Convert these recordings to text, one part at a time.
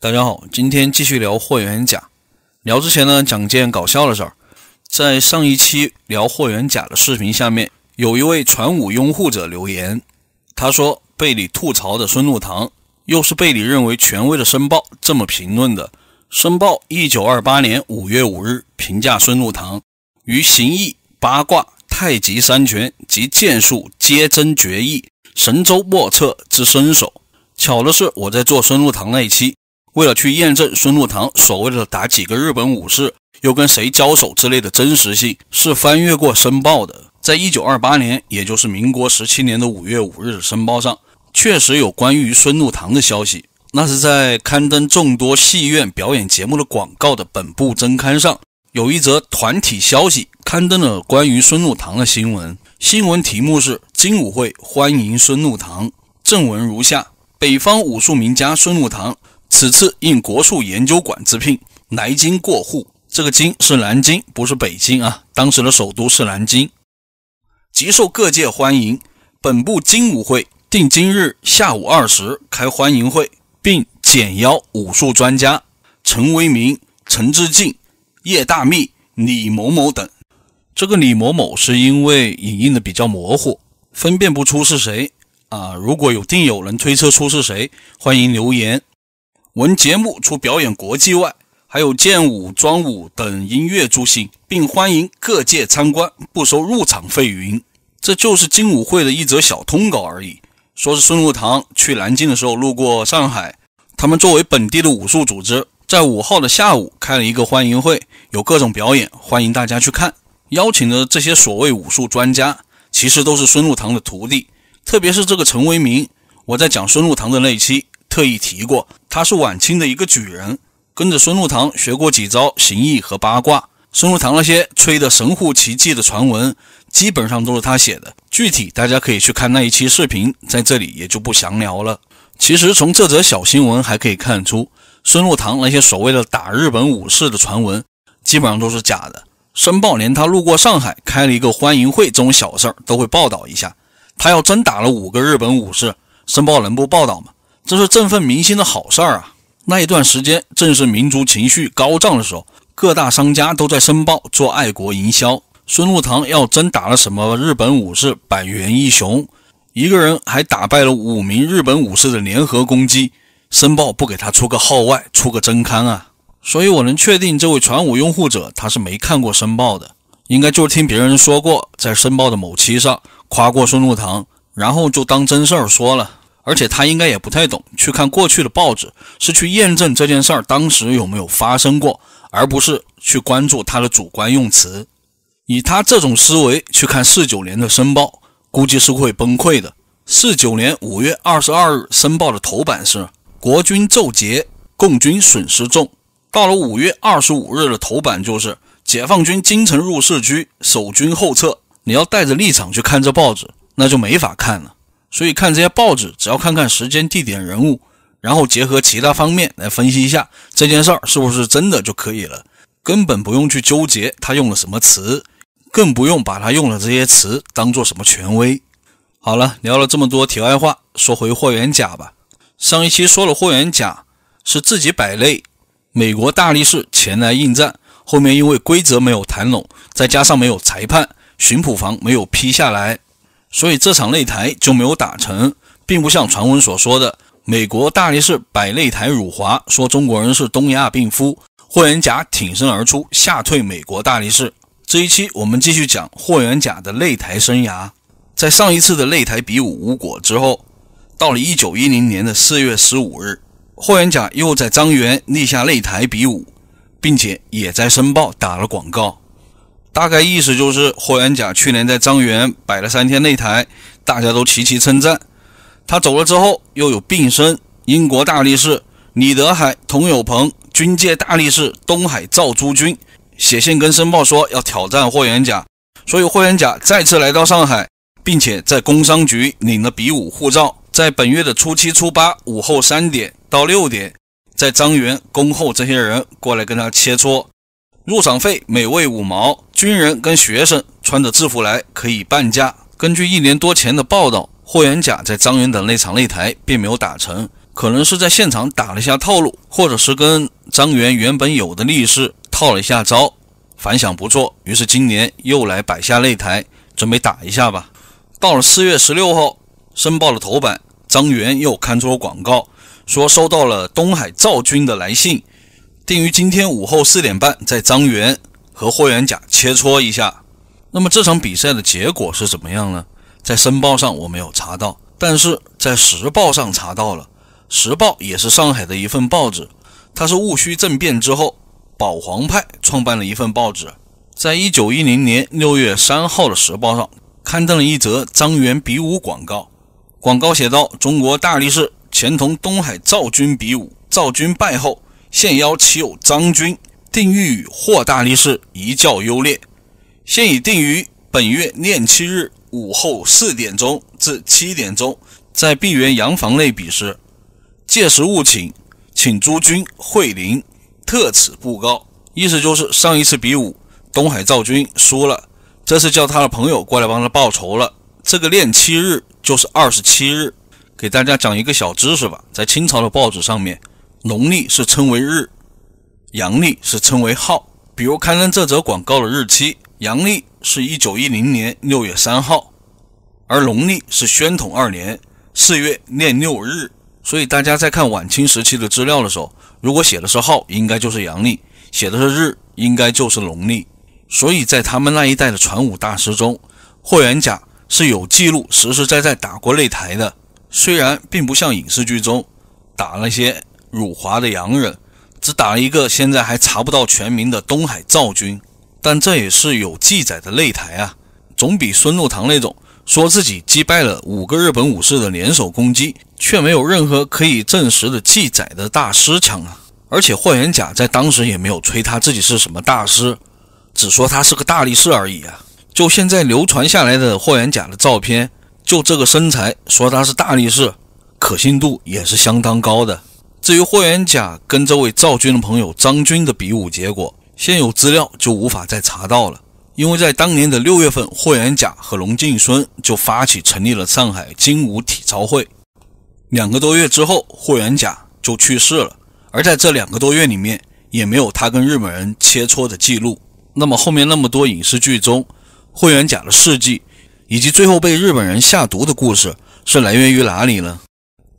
大家好，今天继续聊霍元甲。聊之前呢，讲件搞笑的事儿。在上一期聊霍元甲的视频下面，有一位传武拥护者留言，他说被你吐槽的孙禄堂，又是被你认为权威的申报这么评论的。申报一九二八年五月五日评价孙禄堂于形意八卦太极三拳及剑术皆真绝艺，神州莫测之身手。巧的是，我在做孙禄堂那一期。为了去验证孙禄堂所谓的打几个日本武士，又跟谁交手之类的真实性，是翻阅过《申报》的。在一九二八年，也就是民国十七年的五月五日，《的《申报》上确实有关于孙禄堂的消息。那是在刊登众多戏院表演节目的广告的本部增刊上，有一则团体消息刊登了关于孙禄堂的新闻。新闻题目是《精武会欢迎孙禄堂》，正文如下：北方武术名家孙禄堂。此次应国术研究馆之聘来京过户，这个京是南京，不是北京啊。当时的首都是南京，极受各界欢迎。本部精武会定今日下午二时开欢迎会，并简邀武术专家陈为民、陈志敬、叶大密、李某某等。这个李某某是因为影印的比较模糊，分辨不出是谁啊。如果有定友能推测出是谁，欢迎留言。文节目除表演国际外，还有剑舞、装舞等音乐助兴，并欢迎各界参观，不收入场费。云，这就是精武会的一则小通稿而已。说是孙禄堂去南京的时候路过上海，他们作为本地的武术组织，在五号的下午开了一个欢迎会，有各种表演，欢迎大家去看。邀请的这些所谓武术专家，其实都是孙禄堂的徒弟，特别是这个陈为民。我在讲孙禄堂的那一期。特意提过，他是晚清的一个举人，跟着孙禄堂学过几招形意和八卦。孙禄堂那些吹的神乎其技的传闻，基本上都是他写的。具体大家可以去看那一期视频，在这里也就不详聊了。其实从这则小新闻还可以看出，孙禄堂那些所谓的打日本武士的传闻，基本上都是假的。申报连他路过上海开了一个欢迎会这种小事儿都会报道一下，他要真打了五个日本武士，申报能不报道吗？这是振奋民心的好事儿啊！那一段时间正是民族情绪高涨的时候，各大商家都在申报做爱国营销。孙禄堂要真打了什么日本武士百元一雄，一个人还打败了五名日本武士的联合攻击，申报不给他出个号外，出个真刊啊！所以我能确定，这位传武拥护者他是没看过申报的，应该就是听别人说过，在申报的某期上夸过孙禄堂，然后就当真事儿说了。而且他应该也不太懂，去看过去的报纸是去验证这件事儿当时有没有发生过，而不是去关注他的主观用词。以他这种思维去看四九年的申报，估计是会崩溃的。四九年五月二十二日申报的头版是国军奏捷，共军损失重；到了五月二十五日的头版就是解放军京城入市区，守军后撤。你要带着立场去看这报纸，那就没法看了。所以看这些报纸，只要看看时间、地点、人物，然后结合其他方面来分析一下这件事儿是不是真的就可以了，根本不用去纠结他用了什么词，更不用把他用了这些词当做什么权威。好了，聊了这么多，题外话，说回霍元甲吧。上一期说了，霍元甲是自己摆擂，美国大力士前来应战，后面因为规则没有谈拢，再加上没有裁判，巡捕房没有批下来。所以这场擂台就没有打成，并不像传闻所说的美国大力士摆擂台辱华，说中国人是东亚病夫。霍元甲挺身而出，吓退美国大力士。这一期我们继续讲霍元甲的擂台生涯。在上一次的擂台比武无果之后，到了一九一零年的四月十五日，霍元甲又在张园立下擂台比武，并且也在申报打了广告。大概意思就是，霍元甲去年在张园摆了三天擂台，大家都齐齐称赞。他走了之后，又有病身英国大力士李德海、童有鹏、军界大力士东海赵诸君写信跟申报说要挑战霍元甲，所以霍元甲再次来到上海，并且在工商局领了比武护照，在本月的初七、初八午后三点到六点，在张园恭候这些人过来跟他切磋，入场费每位五毛。军人跟学生穿着制服来可以半价。根据一年多前的报道，霍元甲在张元的那场擂台并没有打成，可能是在现场打了一下套路，或者是跟张元原本有的力士套了一下招，反响不错。于是今年又来摆下擂台，准备打一下吧。到了四月十六号，申报了头版，张元又刊出了广告，说收到了东海赵军的来信，定于今天午后四点半在张元。和霍元甲切磋一下，那么这场比赛的结果是怎么样呢？在申报上我没有查到，但是在《时报》上查到了，《时报》也是上海的一份报纸，它是戊戌政变之后保皇派创办了一份报纸，在一九一零年六月三号的《时报》上刊登了一则张元比武广告，广告写道：“中国大力士前同东海赵军比武，赵军败后，现邀其友张军定欲与霍大力士一较优劣，现已定于本月廿七日午后四点钟至七点钟，在碧园洋房内比试。届时务请请诸君会临，特此布告。意思就是上一次比武，东海赵军输了，这次叫他的朋友过来帮他报仇了。这个廿七日就是二十七日。给大家讲一个小知识吧，在清朝的报纸上面，农历是称为日。阳历是称为号，比如刊登这则广告的日期，阳历是一九一零年六月三号，而农历是宣统二年四月廿六日。所以大家在看晚清时期的资料的时候，如果写的是号，应该就是阳历；写的是日，应该就是农历。所以在他们那一代的传武大师中，霍元甲是有记录、实实在在打过擂台的，虽然并不像影视剧中打那些辱华的洋人。只打了一个，现在还查不到全名的东海赵军，但这也是有记载的擂台啊，总比孙禄堂那种说自己击败了五个日本武士的联手攻击，却没有任何可以证实的记载的大师强啊！而且霍元甲在当时也没有吹他自己是什么大师，只说他是个大力士而已啊！就现在流传下来的霍元甲的照片，就这个身材，说他是大力士，可信度也是相当高的。至于霍元甲跟这位赵军的朋友张军的比武结果，现有资料就无法再查到了，因为在当年的六月份，霍元甲和龙敬孙就发起成立了上海精武体操会。两个多月之后，霍元甲就去世了，而在这两个多月里面，也没有他跟日本人切磋的记录。那么后面那么多影视剧中，霍元甲的事迹以及最后被日本人下毒的故事，是来源于哪里呢？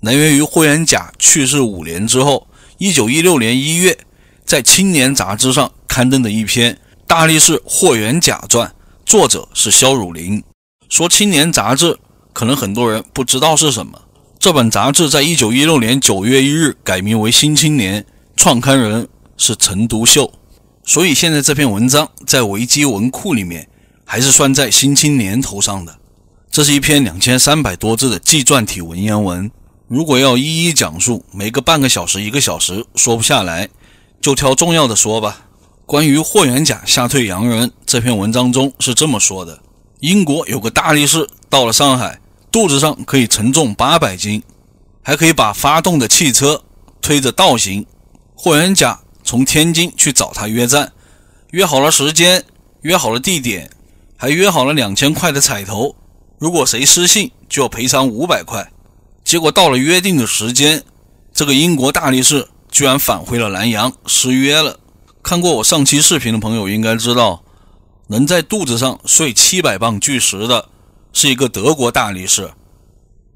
来源于霍元甲去世五年之后，一九一六年一月，在《青年》杂志上刊登的一篇《大力士霍元甲传》，作者是肖汝霖。说《青年》杂志，可能很多人不知道是什么。这本杂志在一九一六年九月一日改名为《新青年》，创刊人是陈独秀。所以现在这篇文章在维基文库里面，还是算在《新青年》头上的。这是一篇两千三百多字的纪传体文言文。如果要一一讲述，没个半个小时、一个小时说不下来，就挑重要的说吧。关于霍元甲吓退洋人这篇文章中是这么说的：英国有个大力士，到了上海，肚子上可以承重八百斤，还可以把发动的汽车推着倒行。霍元甲从天津去找他约战，约好了时间，约好了地点，还约好了两千块的彩头，如果谁失信，就要赔偿五百块。结果到了约定的时间，这个英国大力士居然返回了南洋，失约了。看过我上期视频的朋友应该知道，能在肚子上睡七百磅巨石的是一个德国大力士，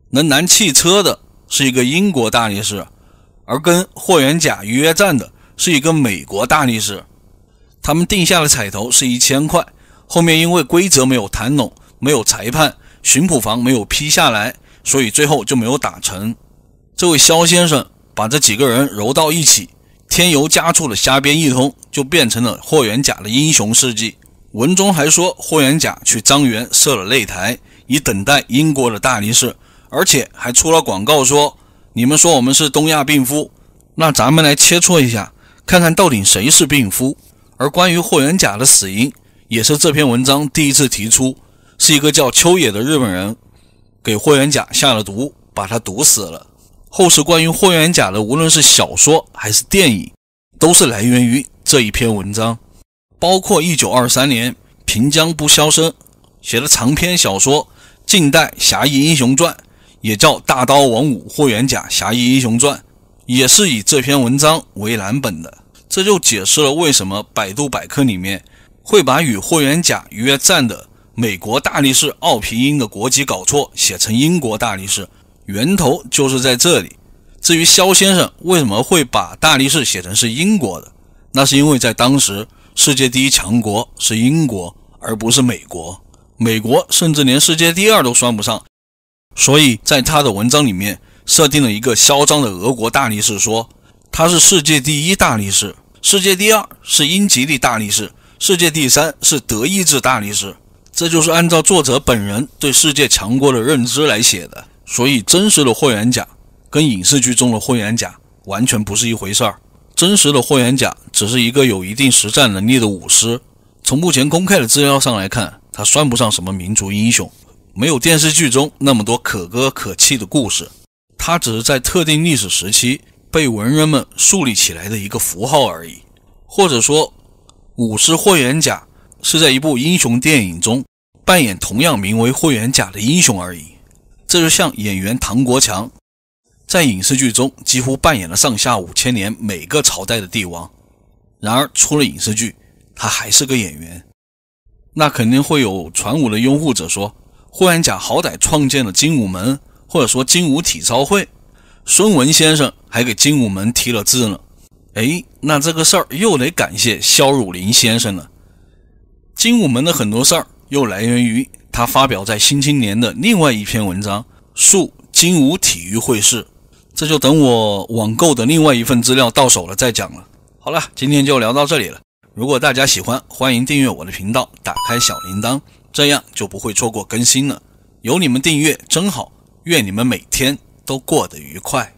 能拦汽车的是一个英国大力士，而跟霍元甲约战的是一个美国大力士。他们定下的彩头是一千块，后面因为规则没有谈拢，没有裁判，巡捕房没有批下来。所以最后就没有打成。这位肖先生把这几个人揉到一起，添油加醋的瞎编一通，就变成了霍元甲的英雄事迹。文中还说，霍元甲去张园设了擂台，以等待英国的大力士，而且还出了广告说：“你们说我们是东亚病夫，那咱们来切磋一下，看看到底谁是病夫。”而关于霍元甲的死因，也是这篇文章第一次提出，是一个叫秋野的日本人。给霍元甲下了毒，把他毒死了。后世关于霍元甲的，无论是小说还是电影，都是来源于这一篇文章。包括一九二三年平江不肖生写的长篇小说《近代侠义英雄传》，也叫《大刀王五霍元甲侠义英雄传》，也是以这篇文章为蓝本的。这就解释了为什么百度百科里面会把与霍元甲约战的。美国大力士奥平英的国籍搞错，写成英国大力士，源头就是在这里。至于肖先生为什么会把大力士写成是英国的，那是因为在当时世界第一强国是英国，而不是美国，美国甚至连世界第二都算不上。所以在他的文章里面设定了一个嚣张的俄国大力士，说他是世界第一大力士，世界第二是英吉利大力士，世界第三是德意志大力士。这就是按照作者本人对世界强国的认知来写的，所以真实的霍元甲跟影视剧中的霍元甲完全不是一回事儿。真实的霍元甲只是一个有一定实战能力的武师，从目前公开的资料上来看，他算不上什么民族英雄，没有电视剧中那么多可歌可泣的故事。他只是在特定历史时期被文人们树立起来的一个符号而已，或者说，武师霍元甲。是在一部英雄电影中扮演同样名为霍元甲的英雄而已。这就像演员唐国强在影视剧中几乎扮演了上下五千年每个朝代的帝王。然而出了影视剧，他还是个演员。那肯定会有传武的拥护者说，霍元甲好歹创建了精武门，或者说精武体操会。孙文先生还给精武门题了字呢。哎，那这个事儿又得感谢肖汝霖先生了。精武门的很多事儿，又来源于他发表在《新青年》的另外一篇文章《述精武体育会事》，这就等我网购的另外一份资料到手了再讲了。好了，今天就聊到这里了。如果大家喜欢，欢迎订阅我的频道，打开小铃铛，这样就不会错过更新了。有你们订阅真好，愿你们每天都过得愉快。